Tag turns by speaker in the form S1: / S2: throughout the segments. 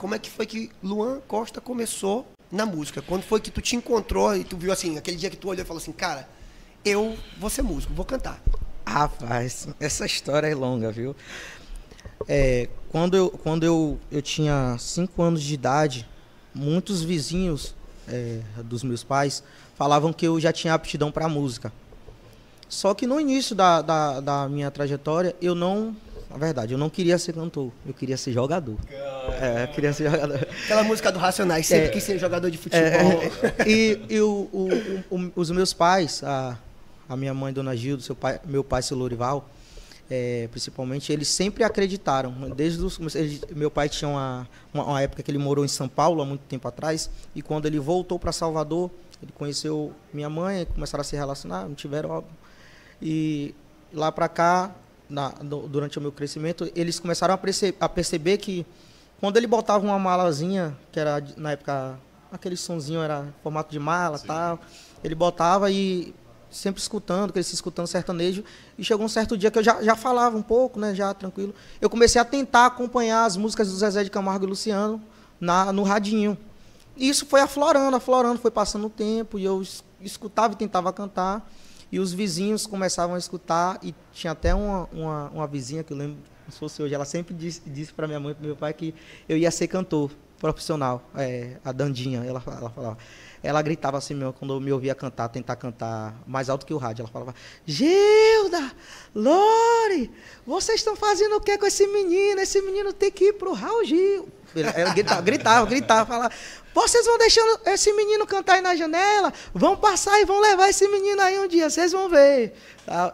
S1: como é que foi que Luan Costa começou na música? Quando foi que tu te encontrou e tu viu assim, aquele dia que tu olhou e falou assim, cara, eu vou ser músico, vou cantar. Rapaz, essa história é longa, viu? É, quando eu, quando eu, eu tinha 5 anos de idade, muitos vizinhos é, dos meus pais falavam que eu já tinha aptidão para música. Só que no início da, da, da minha trajetória, eu não na verdade, eu não queria ser cantor, eu queria ser jogador. É, eu queria ser jogador. Aquela música do Racionais, sempre é, quis ser jogador de é, futebol. É, é, e, e o, o, o, os meus pais, a, a minha mãe, Dona Gilda, seu pai, meu pai, seu Lourival, é, principalmente, eles sempre acreditaram. Desde os, eles, meu pai tinha uma, uma, uma, época que ele morou em São Paulo, há muito tempo atrás, e quando ele voltou para Salvador, ele conheceu minha mãe, começaram a se relacionar, não tiveram óbvio. E lá para cá, na, durante o meu crescimento, eles começaram a, perce a, perceber que quando ele botava uma malazinha, que era na época aquele sonzinho era formato de mala Sim. tal, ele botava e sempre escutando, cresci escutando sertanejo, e chegou um certo dia que eu já, já falava um pouco, né, já tranquilo. Eu comecei a tentar acompanhar as músicas do Zezé de Camargo e Luciano na, no radinho. E isso foi aflorando, aflorando, foi passando o tempo, e eu escutava e tentava cantar. E os vizinhos começavam a escutar e tinha até uma, uma, uma vizinha que eu lembro, se fosse hoje, ela sempre disse, disse para minha mãe e para meu pai que eu ia ser cantor profissional, é, a Dandinha, ela, ela falava. Ela gritava assim mesmo, quando eu me ouvia cantar, tentar cantar mais alto que o rádio. Ela falava, Gilda, Lore, vocês estão fazendo o que com esse menino? Esse menino tem que ir pro Raul Gil. Ela gritava, gritava, gritava, falava, vocês vão deixando esse menino cantar aí na janela, vão passar e vão levar esse menino aí um dia, vocês vão ver.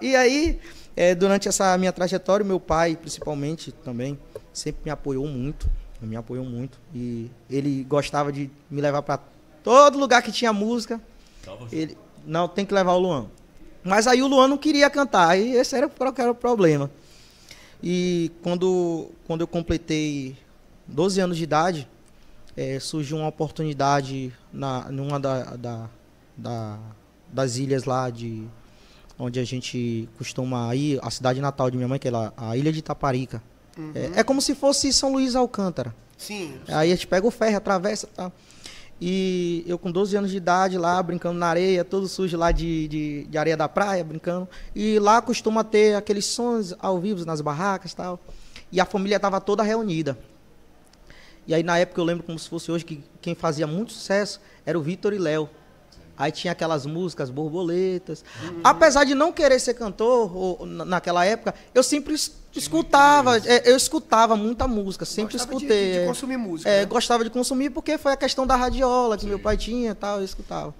S1: E aí, é, durante essa minha trajetória, meu pai, principalmente, também, sempre me apoiou muito, me apoiou muito. E ele gostava de me levar para todo lugar que tinha música. Ele, não, tem que levar o Luan. Mas aí o Luan não queria cantar, aí esse era, era o problema. E quando, quando eu completei 12 anos de idade, é, surgiu uma oportunidade na, numa da, da, da, das ilhas lá de onde a gente costuma ir, a cidade natal de minha mãe, que é lá, a ilha de Itaparica. É, uhum. É, é, como se fosse São Luís Alcântara. Sim. Aí a gente pega o ferro, atravessa. Tá? E eu com 12 anos de idade lá, brincando na areia, todo sujo lá de, de, de areia da praia, brincando. E lá costuma ter aqueles sons ao vivo nas barracas e tal. E a família estava toda reunida. E aí na época eu lembro como se fosse hoje que quem fazia muito sucesso era o Vitor e Léo. Aí tinha aquelas músicas borboletas. Uhum. Apesar de não querer ser cantor ou, naquela época, eu sempre escutava, é, eu escutava muita música, sempre gostava escutei. De, de é. consumir música. É, né? Gostava de consumir porque foi a questão da radiola que Sim. meu pai tinha, tal, eu escutava.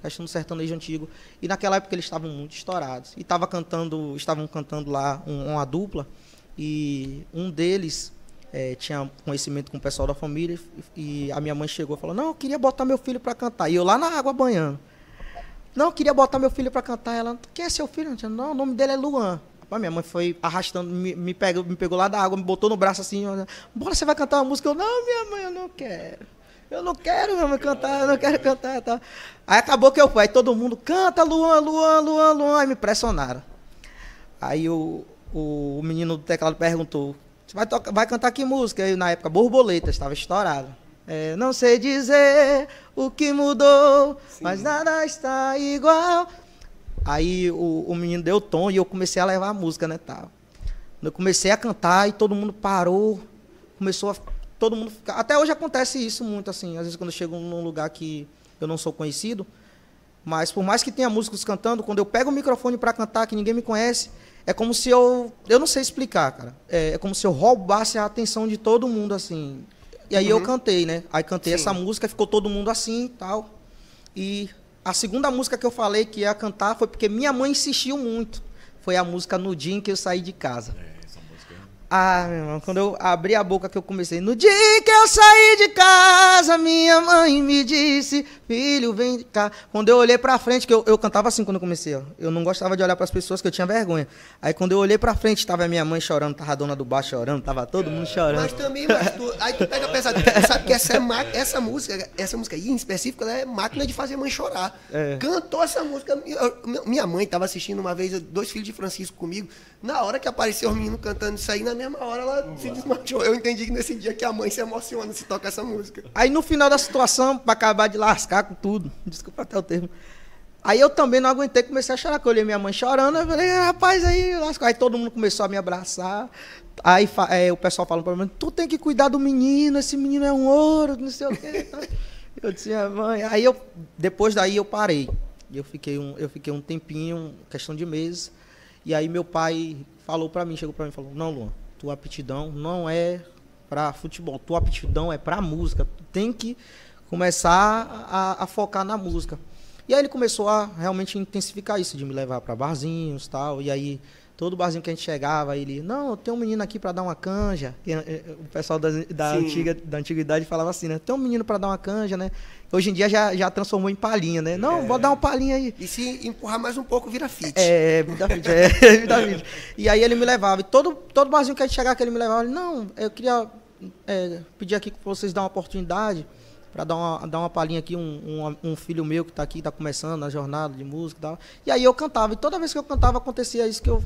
S1: A questão do sertanejo antigo. E naquela época eles estavam muito estourados. E tava cantando, estavam cantando lá um, uma dupla e um deles é, tinha conhecimento com o pessoal da família e, a minha mãe chegou e falou: Não, eu queria botar meu filho para cantar. E eu lá na água banhando. Não, eu queria botar meu filho para cantar. Ela: Quem é seu filho? não, o nome dele é Luan. minha mãe foi arrastando, me, me, pegou, me pegou lá da água, me botou no braço assim: Bora, você vai cantar uma música? Eu: Não, minha mãe, eu não quero. Eu não quero, meu, cantar, eu não quero cantar. Tá. Aí acabou que eu fui. Aí todo mundo canta, Luan, Luan, Luan, Luan. Aí me pressionaram. Aí o, o menino do teclado perguntou: você vai, tocar, vai cantar que música? Eu, na época, borboletas, estava estourado. É, não sei dizer o que mudou, Sim. mas nada está igual. Aí o, o, menino deu tom e eu comecei a levar a música, né? Tal. Eu comecei a cantar e todo mundo parou. Começou a. Todo mundo ficar. Até hoje acontece isso muito, assim. Às vezes quando eu chego num lugar que eu não sou conhecido. Mas por mais que tenha músicos cantando, quando eu pego o microfone para cantar, que ninguém me conhece, é como se eu. Eu não sei explicar, cara. É, é como se eu roubasse a atenção de todo mundo, assim. E aí uhum. eu cantei, né? Aí cantei Sim. essa música, ficou todo mundo assim e tal. E a segunda música que eu falei que ia cantar foi porque minha mãe insistiu muito. Foi a música No Dia em que eu saí de casa. É. Ah, meu irmão, quando eu abri a boca que eu comecei, no dia que eu saí de casa, minha mãe me disse, filho, vem cá. Quando eu olhei pra frente, que eu, eu cantava assim quando eu comecei, ó. eu não gostava de olhar para as pessoas, que eu tinha vergonha. Aí quando eu olhei pra frente, estava minha mãe chorando, tava a dona do bar chorando, tava todo mundo chorando. Mas também, mas tu, aí tu pega pesado. tu sabe que essa, essa música, essa música aí em específico, ela é máquina de fazer mãe chorar. É. Cantou essa música, minha mãe estava assistindo uma vez, dois filhos de Francisco comigo, na hora que apareceu o menino cantando isso aí, na minha mesma hora ela Vamos se lá. desmanchou. Eu entendi que nesse dia que a mãe se emociona se toca essa música. Aí no final da situação, para acabar de lascar com tudo, desculpa até o termo. Aí eu também não aguentei, comecei a chorar, que eu olhei minha mãe chorando, eu falei, ah, rapaz, aí lascou. Aí todo mundo começou a me abraçar. Aí é, o pessoal falou para mim, tu tem que cuidar do menino, esse menino é um ouro, não sei o quê. Tá? eu disse, ah, mãe. Aí eu, depois daí eu parei. Eu fiquei um, eu fiquei um tempinho, questão de meses. E aí meu pai falou para mim, chegou para mim e falou: "Não, Luan, tua aptidão não é para futebol, tua aptidão é para música. Tem que começar a, a, focar na música. E aí ele começou a realmente intensificar isso, de me levar para barzinhos tal. E aí Todo barzinho que a gente chegava, ele, não, tem um menino aqui para dar uma canja. Eh, eh, o pessoal da, da antiga, da antiguidade falava assim, né? Tem um menino para dar uma canja, né? Hoje em dia já, já transformou em palhinha, né? Não, é. vou dar uma palhinha aí. E se empurrar mais um pouco, vira fit. É, vira fit, é, fit. E aí ele me levava. E todo, todo barzinho que a gente chegava, que ele me levava, ele, não, eu queria é, pedir aqui que vocês dão uma oportunidade para dar uma, dar uma palhinha aqui, um, um, um filho meu que está aqui, está começando a jornada de música e tal. E aí eu cantava, e toda vez que eu cantava acontecia isso que eu